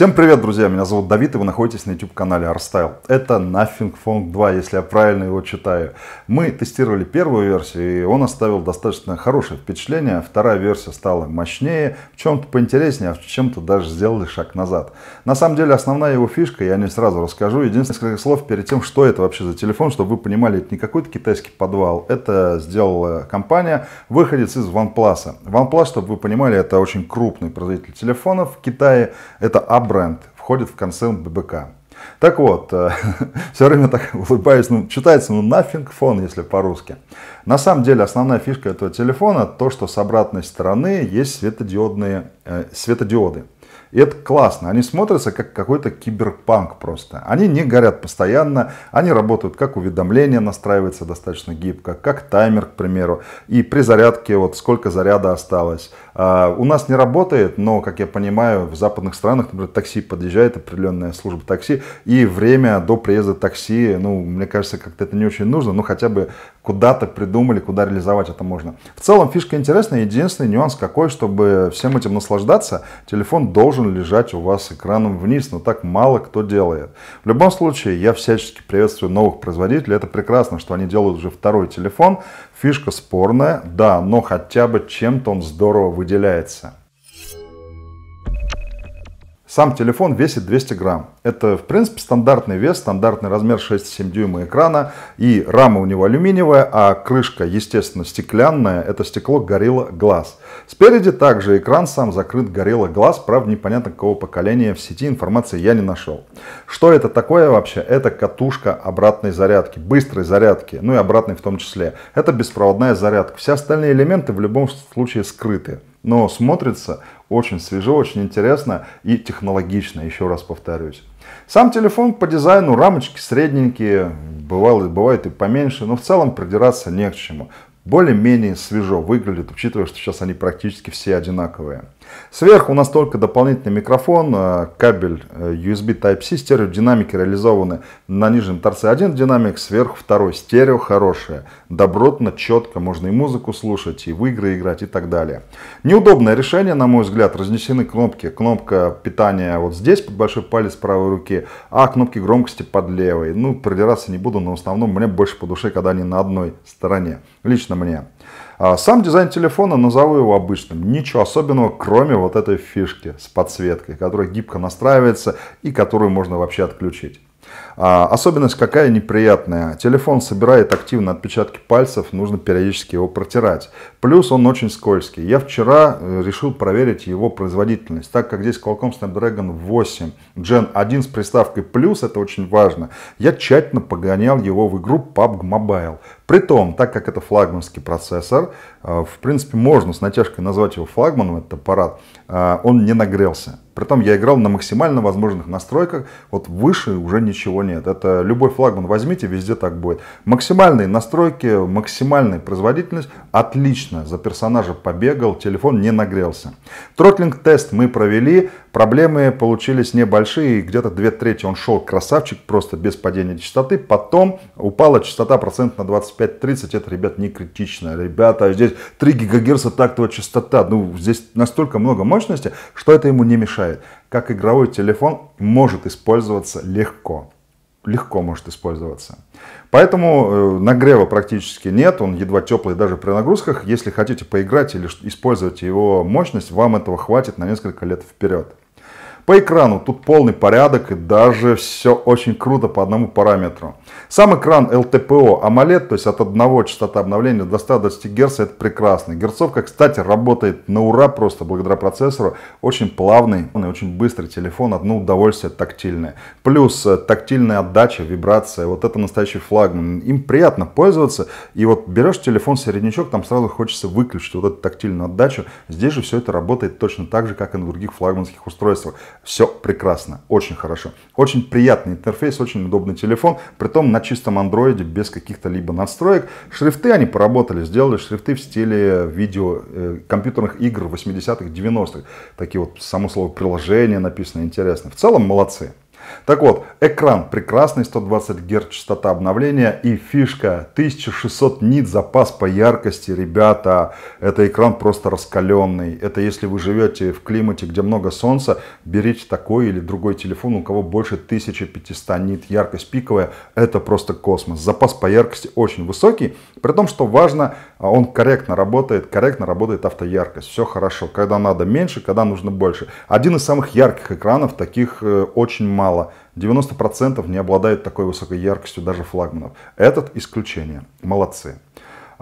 Всем привет, друзья! Меня зовут Давид, и вы находитесь на YouTube-канале Arstyle. Это Nothing Phone 2, если я правильно его читаю. Мы тестировали первую версию, и он оставил достаточно хорошее впечатление. Вторая версия стала мощнее, в чем-то поинтереснее, а в чем-то даже сделали шаг назад. На самом деле, основная его фишка, я не сразу расскажу. Единственное, несколько слов перед тем, что это вообще за телефон, чтобы вы понимали, это не какой-то китайский подвал. Это сделала компания, выходец из OnePlus. OnePlus, чтобы вы понимали, это очень крупный производитель телефонов в Китае. Это бренд входит в концерн ББК. Так вот, э, все время так улыбаюсь, ну, читается, ну, nothing phone, если по-русски. На самом деле, основная фишка этого телефона, то, что с обратной стороны есть светодиодные, э, светодиоды. И это классно. Они смотрятся как какой-то киберпанк просто. Они не горят постоянно, они работают как уведомление настраивается достаточно гибко, как таймер, к примеру. И при зарядке вот сколько заряда осталось. А, у нас не работает, но, как я понимаю, в западных странах, например, такси подъезжает, определенная служба такси, и время до приезда такси, ну, мне кажется, как-то это не очень нужно, но хотя бы куда-то придумали, куда реализовать это можно. В целом фишка интересная, единственный нюанс какой, чтобы всем этим наслаждаться, телефон должен лежать у вас экраном вниз, но так мало кто делает. В любом случае, я всячески приветствую новых производителей, это прекрасно, что они делают уже второй телефон, фишка спорная, да, но хотя бы чем-то он здорово выделяется. Сам телефон весит 200 грамм. Это, в принципе, стандартный вес, стандартный размер 6,7 дюйма экрана. И рама у него алюминиевая, а крышка, естественно, стеклянная. Это стекло Gorilla Glass. Спереди также экран сам закрыт Gorilla Glass. Правда, непонятно какого поколения. В сети информации я не нашел. Что это такое вообще? Это катушка обратной зарядки, быстрой зарядки, ну и обратной в том числе. Это беспроводная зарядка. Все остальные элементы в любом случае скрыты но смотрится очень свежо, очень интересно и технологично, еще раз повторюсь. Сам телефон по дизайну, рамочки средненькие, бывает, бывает и поменьше, но в целом придираться не к чему. Более-менее свежо выглядит, учитывая, что сейчас они практически все одинаковые. Сверху у нас только дополнительный микрофон, э, кабель э, USB Type-C, стерео динамики реализованы на нижнем торце один динамик, сверху второй. Стерео хорошее, добротно, четко, можно и музыку слушать, и в игры играть и так далее. Неудобное решение, на мой взгляд, разнесены кнопки. Кнопка питания вот здесь, под большой палец правой руки, а кнопки громкости под левой. Ну, придираться не буду, но в основном мне больше по душе, когда они на одной стороне. Лично мне. А сам дизайн телефона, назову его обычным. Ничего особенного, кроме вот этой фишки с подсветкой, которая гибко настраивается и которую можно вообще отключить. А, особенность какая неприятная. Телефон собирает активно отпечатки пальцев, нужно периодически его протирать. Плюс он очень скользкий. Я вчера э, решил проверить его производительность, так как здесь Qualcomm Snapdragon 8 Gen 1 с приставкой плюс, это очень важно. Я тщательно погонял его в игру PUBG Mobile. Притом, так как это флагманский процессор, э, в принципе можно с натяжкой назвать его флагманом, этот аппарат, э, он не нагрелся. Притом я играл на максимально возможных настройках, вот выше уже ничего нет. Это любой флагман возьмите, везде так будет. Максимальные настройки, максимальная производительность, отлично. За персонажа побегал, телефон не нагрелся. Тротлинг тест мы провели, Проблемы получились небольшие, где-то две трети он шел красавчик, просто без падения частоты. Потом упала частота процент на 25-30, это, ребят, не критично. Ребята, здесь 3 ГГц тактовая частота, ну, здесь настолько много мощности, что это ему не мешает. Как игровой телефон может использоваться легко легко может использоваться. Поэтому э, нагрева практически нет, он едва теплый даже при нагрузках. Если хотите поиграть или использовать его мощность, вам этого хватит на несколько лет вперед. По экрану тут полный порядок и даже все очень круто по одному параметру. Сам экран LTPO AMOLED, то есть от одного частота обновления до 120 Гц, это прекрасно. Герцовка, кстати, работает на ура просто благодаря процессору. Очень плавный и очень быстрый телефон, одно удовольствие тактильное. Плюс э, тактильная отдача, вибрация, вот это настоящий флагман. Им приятно пользоваться. И вот берешь телефон середнячок, там сразу хочется выключить вот эту тактильную отдачу. Здесь же все это работает точно так же, как и на других флагманских устройствах. Все прекрасно, очень хорошо. Очень приятный интерфейс, очень удобный телефон, притом на чистом андроиде, без каких-то либо настроек. Шрифты они поработали, сделали шрифты в стиле э, видео э, компьютерных игр 80-х, 90-х. Такие вот, само слово, приложения написано интересно. В целом молодцы. Так вот, экран прекрасный, 120 Гц частота обновления и фишка 1600 нит запас по яркости, ребята. Это экран просто раскаленный. Это если вы живете в климате, где много солнца, берите такой или другой телефон, у кого больше 1500 нит. Яркость пиковая, это просто космос. Запас по яркости очень высокий, при том, что важно а он корректно работает, корректно работает автояркость. Все хорошо, когда надо меньше, когда нужно больше. Один из самых ярких экранов, таких э, очень мало. 90% не обладает такой высокой яркостью даже флагманов. Этот исключение. Молодцы.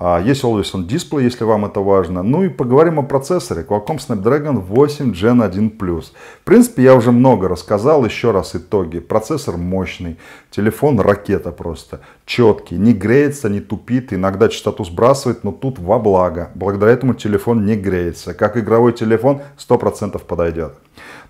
А, есть Always On Display, если вам это важно. Ну и поговорим о процессоре Qualcomm Snapdragon 8 Gen 1 Plus. В принципе, я уже много рассказал, еще раз итоги. Процессор мощный, телефон ракета просто, четкий, не греется, не тупит, иногда частоту сбрасывает, но тут во благо. Благодаря этому телефон не греется. Как игровой телефон 100% подойдет.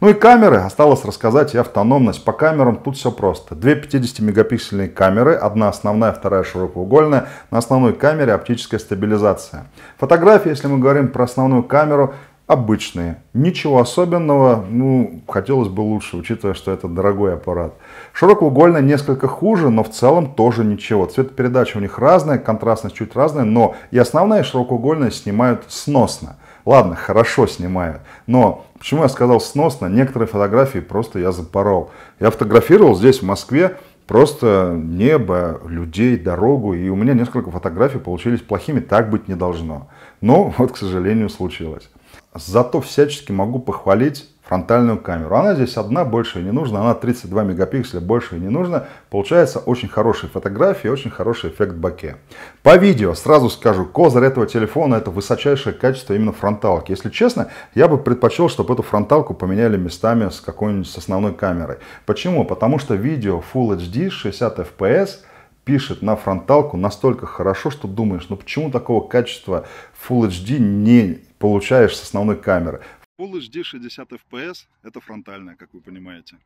Ну и камеры, осталось рассказать и автономность. По камерам тут все просто. Две 50-мегапиксельные камеры, одна основная, вторая широкоугольная. На основной камере оптическая стабилизация. Фотографии, если мы говорим про основную камеру, обычные. Ничего особенного, ну, хотелось бы лучше, учитывая, что это дорогой аппарат. Широкоугольная несколько хуже, но в целом тоже ничего. Цветопередача у них разная, контрастность чуть разная, но и основная и широкоугольная снимают сносно. Ладно, хорошо снимают, но почему я сказал сносно, некоторые фотографии просто я запорол. Я фотографировал здесь, в Москве, просто небо, людей, дорогу, и у меня несколько фотографий получились плохими, так быть не должно. Но вот, к сожалению, случилось. Зато всячески могу похвалить фронтальную камеру. Она здесь одна, больше не нужно. Она 32 мегапикселя, больше не нужно. Получается очень хорошие фотографии, очень хороший эффект боке. По видео сразу скажу, козырь этого телефона это высочайшее качество именно фронталки. Если честно, я бы предпочел, чтобы эту фронталку поменяли местами с какой-нибудь основной камерой. Почему? Потому что видео Full HD 60 FPS – пишет на фронталку настолько хорошо, что думаешь, ну почему такого качества Full HD не получаешь с основной камеры? Full HD 60 FPS – это фронтальная, как вы понимаете.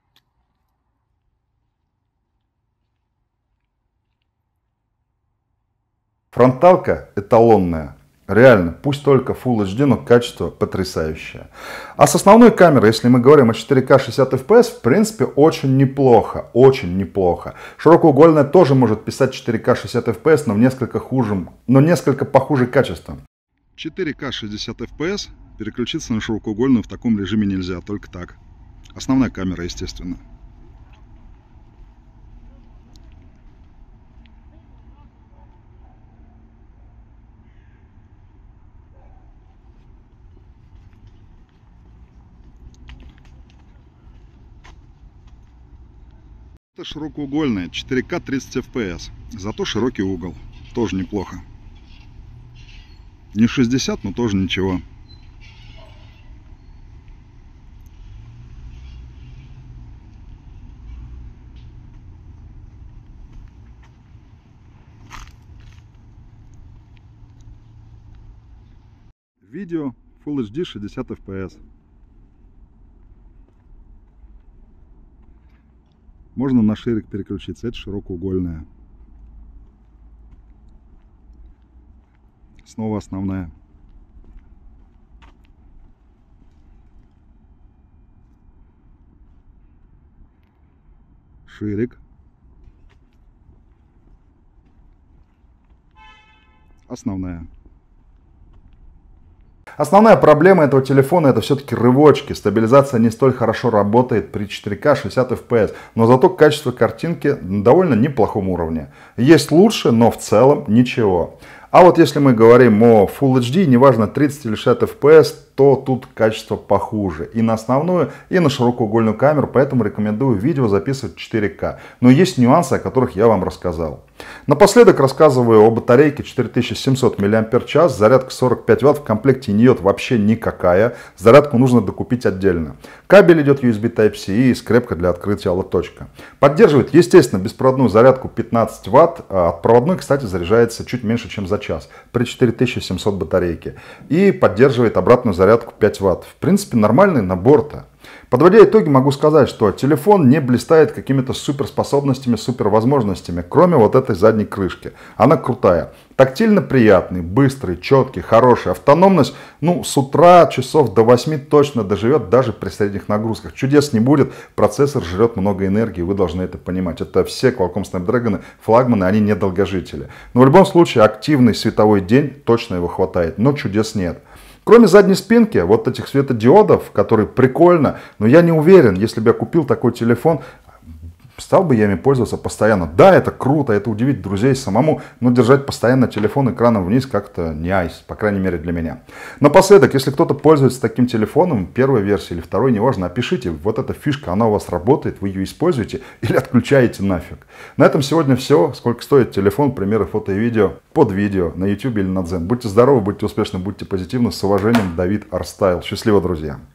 Фронталка эталонная, Реально, пусть только Full HD, но качество потрясающее. А с основной камерой, если мы говорим о 4К 60 FPS, в принципе, очень неплохо, очень неплохо. Широкоугольная тоже может писать 4К 60 FPS, но в несколько хуже, но несколько похуже качеством. 4К 60 FPS переключиться на широкоугольную в таком режиме нельзя, только так. Основная камера, естественно. Это широкоугольная, 4К 30 FPS, зато широкий угол, тоже неплохо. Не 60, но тоже ничего. Видео Full HD 60 FPS. Можно на ширик переключиться, это широкоугольная. Снова основная. Ширик. Основная. Основная проблема этого телефона это все-таки рывочки. Стабилизация не столь хорошо работает при 4К 60 FPS, но зато качество картинки довольно неплохом уровне. Есть лучше, но в целом ничего. А вот если мы говорим о Full HD, неважно 30 или 60 FPS, то тут качество похуже. И на основную, и на широкоугольную камеру, поэтому рекомендую видео записывать 4К. Но есть нюансы, о которых я вам рассказал. Напоследок рассказываю о батарейке 4700 мАч, зарядка 45 Вт, в комплекте не идет вообще никакая, зарядку нужно докупить отдельно. Кабель идет USB Type-C и скрепка для открытия лоточка. Поддерживает, естественно, беспроводную зарядку 15 Вт, а от проводной, кстати, заряжается чуть меньше, чем за час, при 4700 батарейке. И поддерживает обратную зарядку зарядку 5 ватт. В принципе, нормальный набор-то. Подводя итоги, могу сказать, что телефон не блистает какими-то суперспособностями, супервозможностями, кроме вот этой задней крышки. Она крутая. Тактильно приятный, быстрый, четкий, хороший. Автономность, ну, с утра часов до 8 точно доживет даже при средних нагрузках. Чудес не будет, процессор жрет много энергии, вы должны это понимать. Это все Qualcomm Snapdragon, флагманы, они недолгожители. Но в любом случае, активный световой день точно его хватает, но чудес нет. Кроме задней спинки, вот этих светодиодов, которые прикольно, но я не уверен, если бы я купил такой телефон, Стал бы я ими пользоваться постоянно. Да, это круто, это удивить друзей самому, но держать постоянно телефон экраном вниз как-то не айс, по крайней мере для меня. Напоследок, если кто-то пользуется таким телефоном, первой версии или второй, неважно, опишите, вот эта фишка, она у вас работает, вы ее используете или отключаете нафиг. На этом сегодня все. Сколько стоит телефон, примеры фото и видео под видео на YouTube или на Дзен. Будьте здоровы, будьте успешны, будьте позитивны. С уважением, Давид Арстайл. Счастливо, друзья!